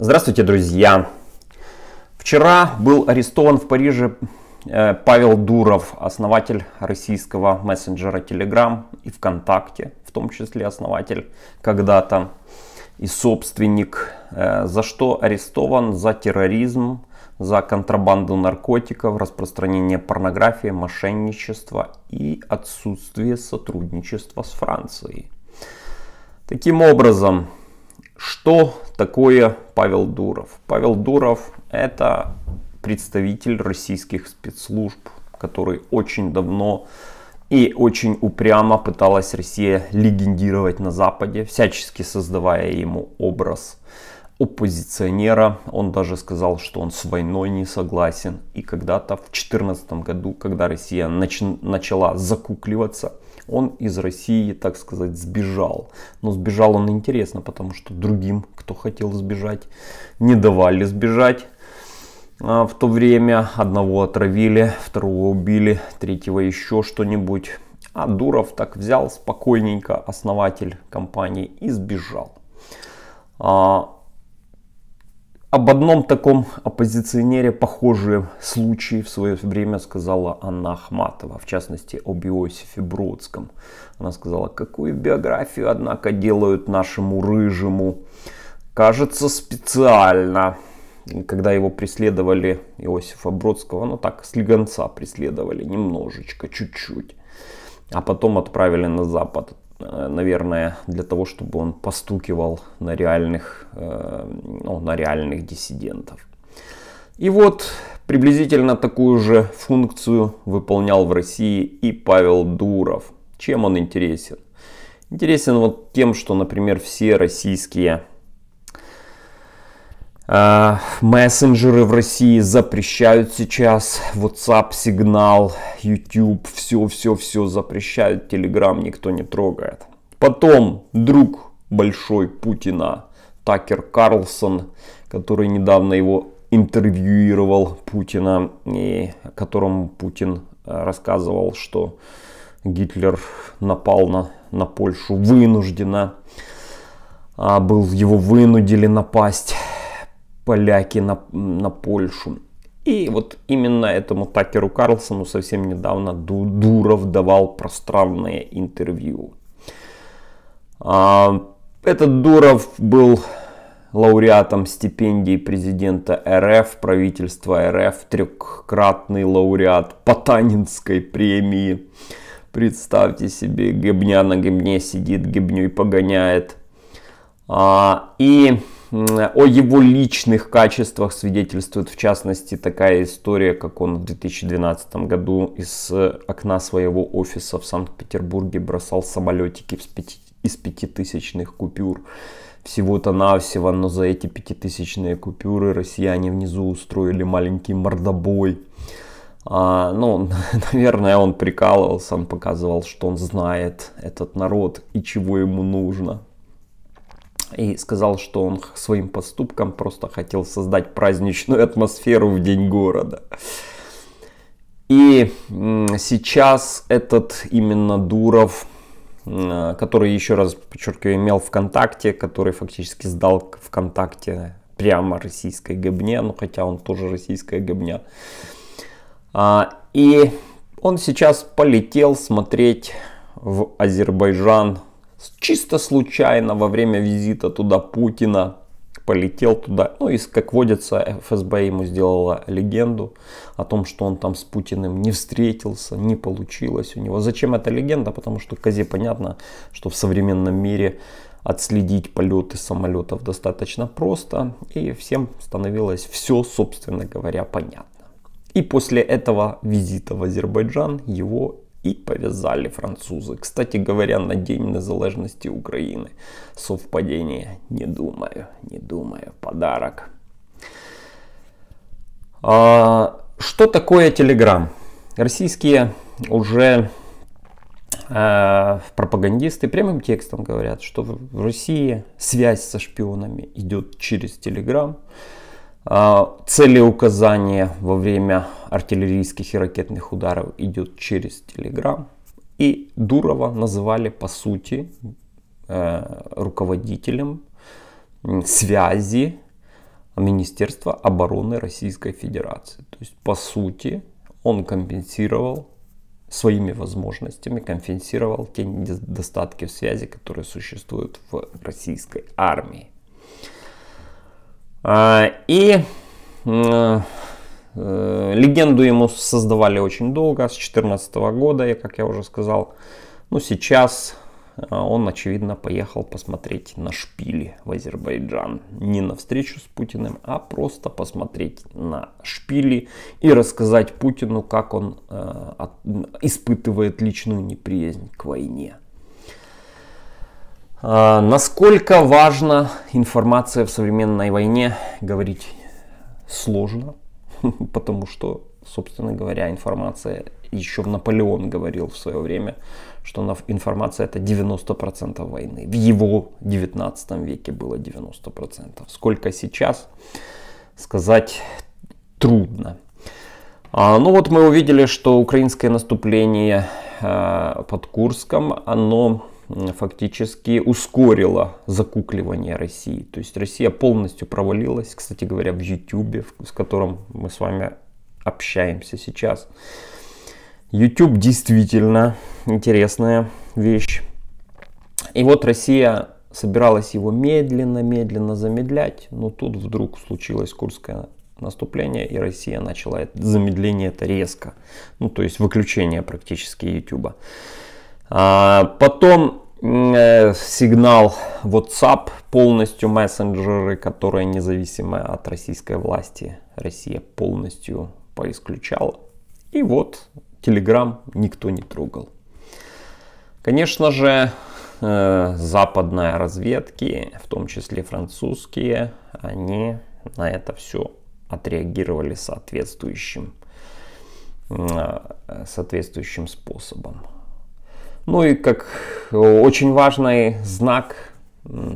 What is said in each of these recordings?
Здравствуйте, друзья! Вчера был арестован в Париже э, Павел Дуров, основатель российского мессенджера Telegram и ВКонтакте, в том числе основатель когда-то и собственник, э, за что арестован за терроризм, за контрабанду наркотиков, распространение порнографии, мошенничество и отсутствие сотрудничества с Францией. Таким образом, что такое Павел Дуров? Павел Дуров это представитель российских спецслужб, который очень давно и очень упрямо пыталась Россия легендировать на Западе, всячески создавая ему образ оппозиционера. Он даже сказал, что он с войной не согласен. И когда-то в 2014 году, когда Россия нач- начала закукливаться – он из России, так сказать, сбежал. Но сбежал он интересно, потому что другим, кто хотел сбежать, не давали сбежать. А, в то время одного отравили, второго убили, третьего еще что-нибудь. А Дуров так взял спокойненько, основатель компании, и сбежал. А, об одном таком оппозиционере похожие случаи в свое время сказала Анна Ахматова, в частности об Иосифе Бродском. Она сказала, какую биографию, однако, делают нашему рыжему. Кажется, специально. Когда его преследовали, Иосифа Бродского, ну так, слегонца преследовали немножечко, чуть-чуть. А потом отправили на Запад Э, наверное, для того, чтобы он постукивал на реальных, э, ну, на реальных диссидентов. И вот приблизительно такую же функцию выполнял в России и Павел Дуров. Чем он интересен? Интересен вот тем, что, например, все российские Э, Мессенджеры в России запрещают сейчас. WhatsApp, Signal, YouTube, все-все-все запрещают. Telegram никто не трогает. Потом друг большой Путина, Такер Карлсон, который недавно его интервьюировал Путина, и которому Путин э, рассказывал, что Гитлер напал на, на Польшу вынужденно, а был его вынудили напасть поляки на, на Польшу. И вот именно этому Такеру Карлсону совсем недавно Дуров давал пространное интервью. А, этот Дуров был лауреатом стипендии президента РФ, правительства РФ, трехкратный лауреат Потанинской премии. Представьте себе, гибня на гибне сидит, гебню и погоняет. А, и о его личных качествах свидетельствует в частности такая история, как он в 2012 году из окна своего офиса в Санкт-Петербурге бросал самолетики из пятитысячных купюр всего-то навсего, но за эти пятитысячные купюры россияне внизу устроили маленький мордобой. А, ну, наверное, он прикалывался, он показывал, что он знает этот народ и чего ему нужно и сказал, что он своим поступком просто хотел создать праздничную атмосферу в День города. И сейчас этот именно Дуров, э, который, еще раз подчеркиваю, имел ВКонтакте, который фактически сдал ВКонтакте прямо российской гобне, ну хотя он тоже российская гобня. А, и он сейчас полетел смотреть в Азербайджан чисто случайно во время визита туда Путина полетел туда. Ну и, как водится, ФСБ ему сделала легенду о том, что он там с Путиным не встретился, не получилось у него. Зачем эта легенда? Потому что Козе понятно, что в современном мире отследить полеты самолетов достаточно просто. И всем становилось все, собственно говоря, понятно. И после этого визита в Азербайджан его і повязали французы. Кстати говоря, на День незалежності Украины Совпадение? Не думаю, не думаю. Подарок. А, что такое телеграм? Российские уже э, пропагандисты прямым текстом говорят, что в России связь со шпионами идет через Телеграм. А, целеуказание во время артиллерийских и ракетных ударов идет через Телеграм. И Дурова называли, по сути, э, руководителем связи Министерства обороны Российской Федерации. То есть, по сути, он компенсировал своими возможностями, компенсировал те недостатки в связи, которые существуют в российской армии. А, и э, легенду ему создавали очень долго, с 2014 года, как я уже сказал. но ну, сейчас а, он, очевидно, поехал посмотреть на шпили в Азербайджан. Не на встречу с Путиным, а просто посмотреть на шпили и рассказать Путину, как он э, испытывает личную неприязнь к войне. А, насколько важна информация в современной войне, говорить сложно, потому что, собственно говоря, информация, еще Наполеон говорил в свое время, что информация это 90% войны. В его 19 веке было 90%. Сколько сейчас, сказать трудно. А, ну вот мы увидели, что украинское наступление а, под Курском, оно фактически ускорила закукливание России. То есть Россия полностью провалилась, кстати говоря, в YouTube, с которым мы с вами общаемся сейчас. YouTube действительно интересная вещь. И вот Россия собиралась его медленно-медленно замедлять, но тут вдруг случилось Курское наступление, и Россия начала замедление это резко. Ну, то есть выключение практически YouTube. А, потом э, сигнал WhatsApp, полностью мессенджеры, которые независимо от российской власти, Россия полностью поисключала. И вот Telegram никто не трогал. Конечно же, э, западные разведки, в том числе французские, они на это все отреагировали соответствующим, э, соответствующим способом. Ну и как э, очень важный знак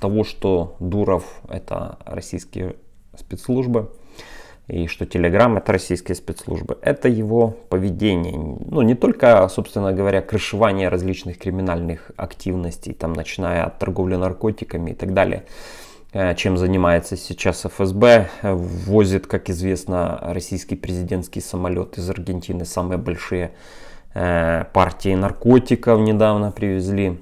того, что Дуров это российские спецслужбы и что Телеграм это российские спецслужбы. Это его поведение. Ну, не только, собственно говоря, крышевание различных криминальных активностей, там, начиная от торговли наркотиками и так далее, э, чем занимается сейчас ФСБ. Э, Возит, как известно, российский президентский самолет из Аргентины, самые большие Э, партии наркотиков недавно привезли.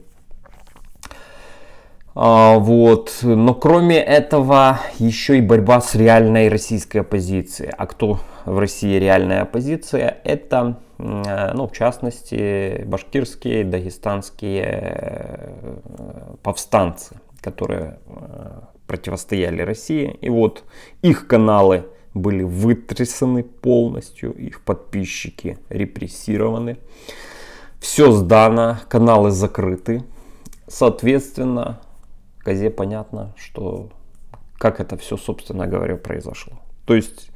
А, вот. Но кроме этого еще и борьба с реальной российской оппозицией. А кто в России реальная оппозиция? Это, э, ну, в частности, башкирские, дагестанские э, повстанцы, которые противостояли России. И вот их каналы были вытрясены полностью, их подписчики репрессированы. Все сдано, каналы закрыты. Соответственно, Газе понятно, что как это все, собственно говоря, произошло. То есть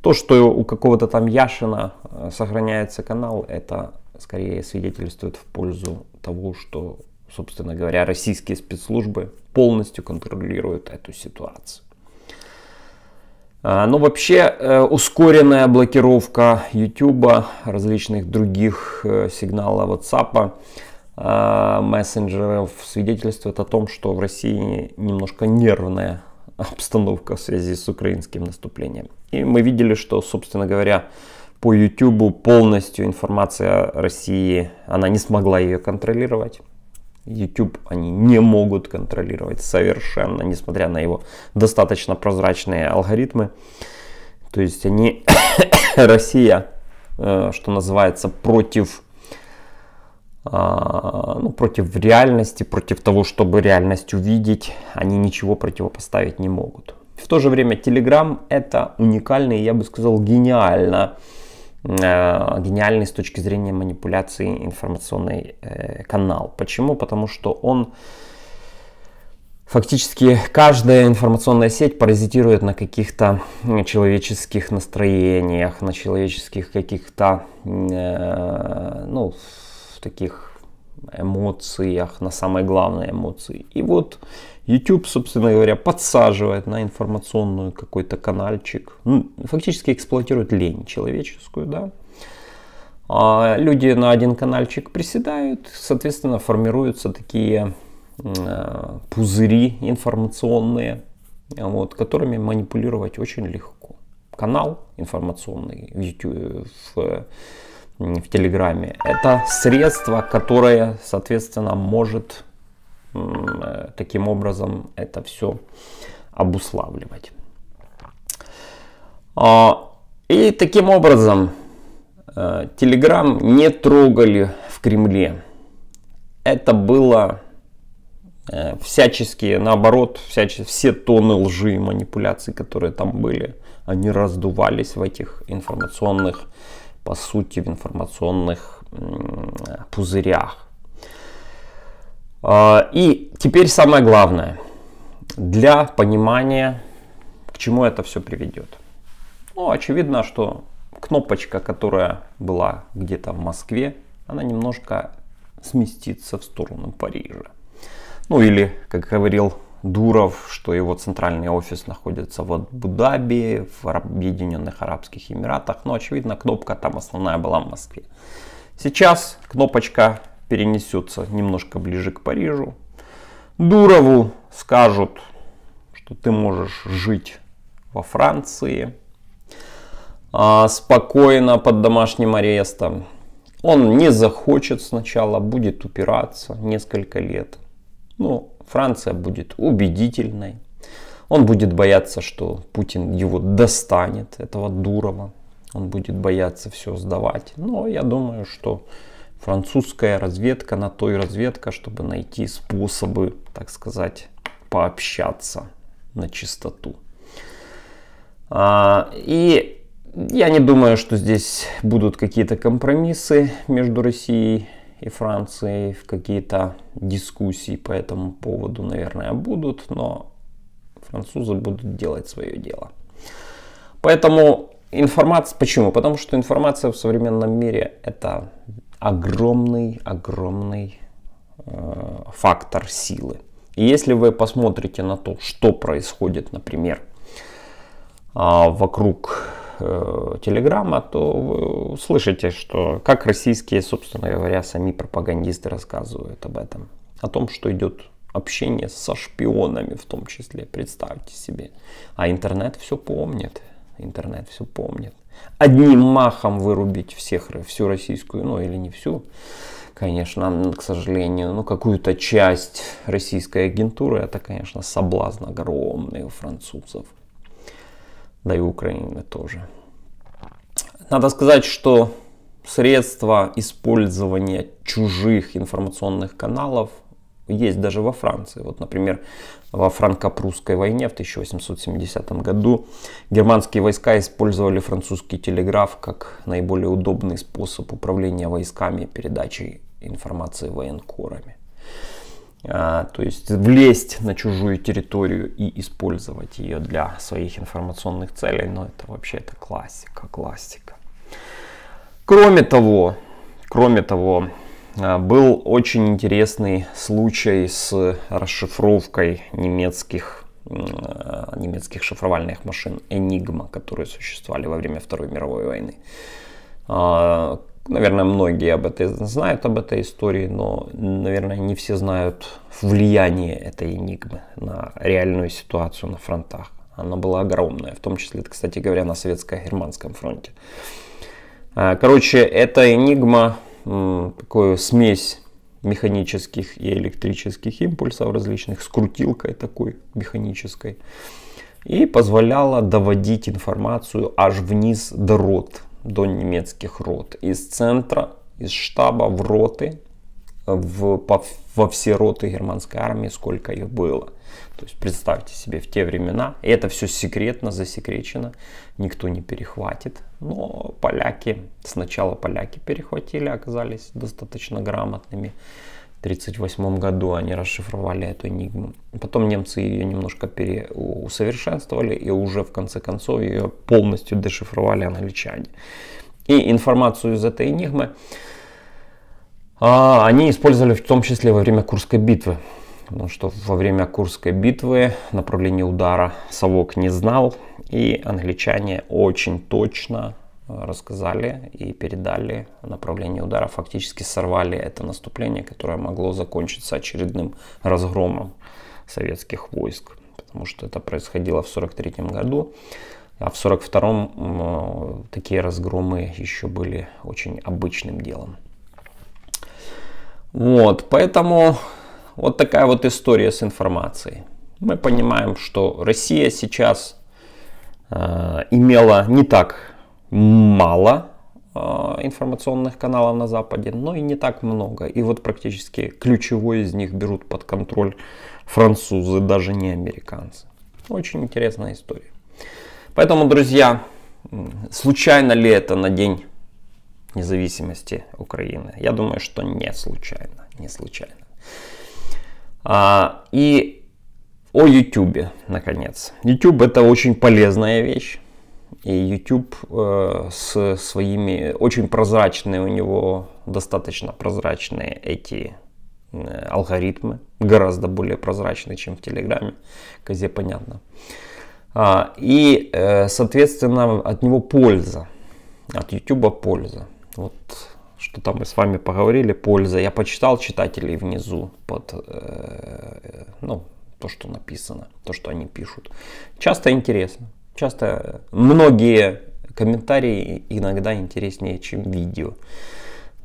то, что у какого-то там Яшина э, сохраняется канал, это скорее свидетельствует в пользу того, что, собственно говоря, российские спецслужбы полностью контролируют эту ситуацию. А, Но ну, вообще э, ускоренная блокировка YouTube, различных других э, сигналов WhatsApp, а, мессенджеров свидетельствует о том, что в России немножко нервная обстановка в связи с украинским наступлением. И мы видели, что, собственно говоря, по YouTube полностью информация России, она не смогла ее контролировать. YouTube они не могут контролировать совершенно, несмотря на его достаточно прозрачные алгоритмы. То есть они, Россия, э, что называется, против, а, ну, против реальности, против того, чтобы реальность увидеть, они ничего противопоставить не могут. В то же время Telegram это уникальный, я бы сказал, гениально Э, гениальный с точки зрения манипуляции информационный э, канал. Почему? Потому что он Фактически каждая информационная сеть паразитирует на каких-то человеческих настроениях, на человеческих каких-то, э, ну, таких эмоциях, на самые главные эмоции. И вот YouTube, собственно говоря, подсаживает на информационную какой-то каналчик, ну, фактически эксплуатирует лень человеческую, да. А люди на один каналчик приседают, соответственно, формируются такие э, пузыри информационные, вот, которыми манипулировать очень легко. Канал информационный в YouTube, в в Телеграме. Это средство, которое, соответственно, может э, таким образом это все обуславливать. А, и таким образом э, Телеграм не трогали в Кремле. Это было э, всяческие, наоборот, всяческие, все тонны лжи и манипуляций, которые там были, они раздувались в этих информационных по сути, в информационных пузырях. А, и теперь самое главное для понимания, к чему это все приведет. Ну, очевидно, что кнопочка, которая была где-то в Москве, она немножко сместится в сторону Парижа. Ну или, как говорил Дуров, что его центральный офис находится в Абу-Даби, в Объединенных Арабских Эмиратах. Но, ну, очевидно, кнопка там основная была в Москве. Сейчас кнопочка перенесется немножко ближе к Парижу. Дурову скажут, что ты можешь жить во Франции а, спокойно под домашним арестом. Он не захочет сначала, будет упираться несколько лет. Ну, Франция будет убедительной. Он будет бояться, что Путин его достанет, этого Дурова. Он будет бояться все сдавать. Но я думаю, что французская разведка на той разведка, чтобы найти способы, так сказать, пообщаться на чистоту. А, и я не думаю, что здесь будут какие-то компромиссы между Россией и Франции какие-то дискуссии по этому поводу, наверное, будут, но французы будут делать свое дело. Поэтому информация... Почему? Потому что информация в современном мире это огромный, огромный э, фактор силы. И если вы посмотрите на то, что происходит, например, э, вокруг Э, Телеграма, то вы слышите, что как российские, собственно говоря, сами пропагандисты рассказывают об этом. О том, что идет общение со шпионами в том числе, представьте себе. А интернет все помнит, интернет все помнит. Одним махом вырубить всех, всю российскую, ну или не всю, конечно, к сожалению, ну какую-то часть российской агентуры, это, конечно, соблазн огромный у французов да и Украины тоже. Надо сказать, что средства использования чужих информационных каналов есть даже во Франции. Вот, например, во франко-прусской войне в 1870 году германские войска использовали французский телеграф как наиболее удобный способ управления войсками и передачей информации военкорами. А, то есть влезть на чужую территорию и использовать ее для своих информационных целей, но ну, это вообще это классика, классика. Кроме того, кроме того, а, был очень интересный случай с расшифровкой немецких а, немецких шифровальных машин Enigma, которые существовали во время Второй мировой войны наверное, многие об этой знают об этой истории, но, наверное, не все знают влияние этой энигмы на реальную ситуацию на фронтах. Она была огромная, в том числе, кстати говоря, на советско-германском фронте. А, короче, эта энигма, такую смесь механических и электрических импульсов различных, с крутилкой такой механической, и позволяла доводить информацию аж вниз до рот до немецких рот. Из центра, из штаба в роты, в, по, во все роты германской армии, сколько их было. То есть представьте себе, в те времена это все секретно, засекречено, никто не перехватит. Но поляки, сначала поляки перехватили, оказались достаточно грамотными. 1938 году они расшифровали эту энигму. Потом немцы ее немножко переусовершенствовали и уже в конце концов ее полностью дешифровали англичане. И информацию из этой энигмы а, они использовали в том числе во время Курской битвы. Потому что во время Курской битвы направление удара совок не знал, и англичане очень точно рассказали и передали направление удара, фактически сорвали это наступление, которое могло закончиться очередным разгромом советских войск, потому что это происходило в 1943 году. А в 1942 э, такие разгромы еще были очень обычным делом. Вот, поэтому вот такая вот история с информацией. Мы понимаем, что Россия сейчас э, имела не так мало а, информационных каналов на Западе, но и не так много. И вот практически ключевой из них берут под контроль французы, даже не американцы. Очень интересная история. Поэтому, друзья, случайно ли это на день независимости Украины? Я думаю, что не случайно, не случайно. А, и о YouTube, наконец. YouTube это очень полезная вещь. И YouTube э, с своими очень прозрачные у него достаточно прозрачные эти э, алгоритмы, гораздо более прозрачные, чем в Телеграме, козе понятно. А, и, э, соответственно, от него польза, от YouTube польза. Вот что там мы с вами поговорили, польза. Я почитал читателей внизу под, ну, то, что написано, то, что они пишут. Часто интересно часто многие комментарии иногда интереснее, чем видео,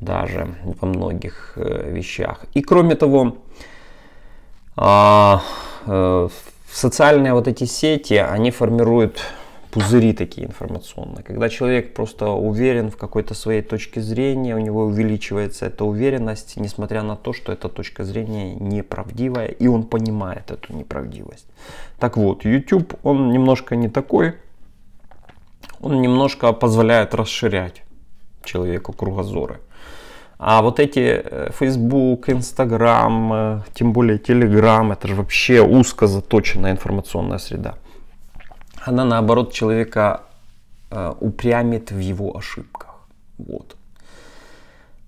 даже во многих э, вещах. И кроме того, а, э, социальные вот эти сети, они формируют пузыри такие информационные. Когда человек просто уверен в какой-то своей точке зрения, у него увеличивается эта уверенность, несмотря на то, что эта точка зрения неправдивая, и он понимает эту неправдивость. Так вот, YouTube, он немножко не такой, он немножко позволяет расширять человеку кругозоры. А вот эти э, Facebook, Instagram, э, тем более Telegram, это же вообще узко заточенная информационная среда она наоборот человека э, упрямит в его ошибках. Вот.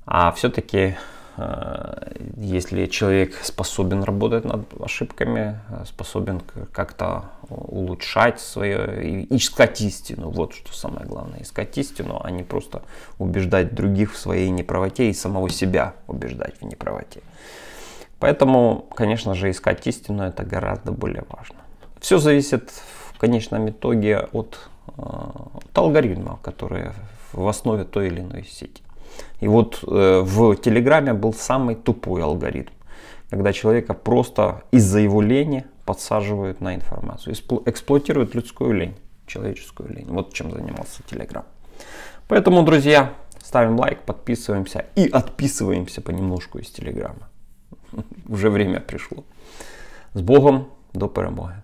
А все-таки, э, если человек способен работать над ошибками, э, способен как-то улучшать свое, и искать истину, вот что самое главное, искать истину, а не просто убеждать других в своей неправоте и самого себя убеждать в неправоте. Поэтому, конечно же, искать истину это гораздо более важно. Все зависит в конечном итоге от, э, от алгоритма, который в основе той или иной сети. И вот э, в Телеграме был самый тупой алгоритм, когда человека просто из-за его лени подсаживают на информацию, эксплуатируют людскую лень, человеческую лень. Вот чем занимался Телеграм. Поэтому, друзья, ставим лайк, подписываемся и отписываемся понемножку из Телеграма. Уже время пришло. С Богом, до перемоги!